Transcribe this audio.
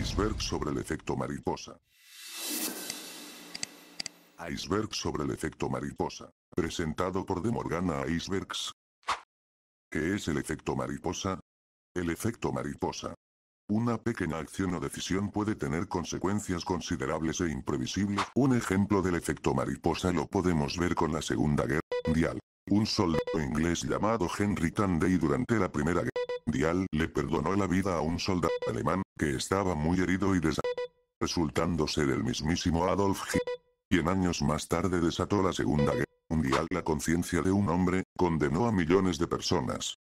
Iceberg sobre el efecto mariposa. Iceberg sobre el efecto mariposa. Presentado por De Morgana Icebergs. ¿Qué es el efecto mariposa? El efecto mariposa. Una pequeña acción o decisión puede tener consecuencias considerables e imprevisibles. Un ejemplo del efecto mariposa lo podemos ver con la Segunda Guerra Mundial. Un soldado inglés llamado Henry Tandy durante la Primera Guerra le perdonó la vida a un soldado alemán, que estaba muy herido y desató. resultando ser el mismísimo Adolf Hitler, quien años más tarde desató la Segunda Guerra Mundial. La conciencia de un hombre, condenó a millones de personas.